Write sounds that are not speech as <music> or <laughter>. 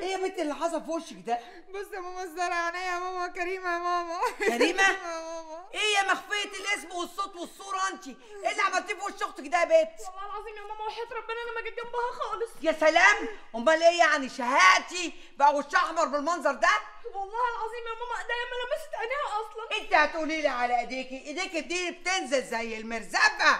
ايه يا بنت اللي حصل في وشك ده؟ بص يا ماما الزرع عينيا يا ماما كريمه يا ماما كريمه؟ <laughs> ايه يا مخفيه الاسم والصوت والصوره انت؟ ايه اللي عملتيه في وش اختك ده يا بنت؟ والله العظيم يا ماما وحياه ربنا انا ما جيت جنبها خالص يا سلام امال ايه يعني شهادتي بقى وش احمر بالمنظر ده؟ والله العظيم يا ماما ده ما لمست عينيها اصلا انت هتقولي لي على ايديكي ايديكي دي بتنزل زي المرزبه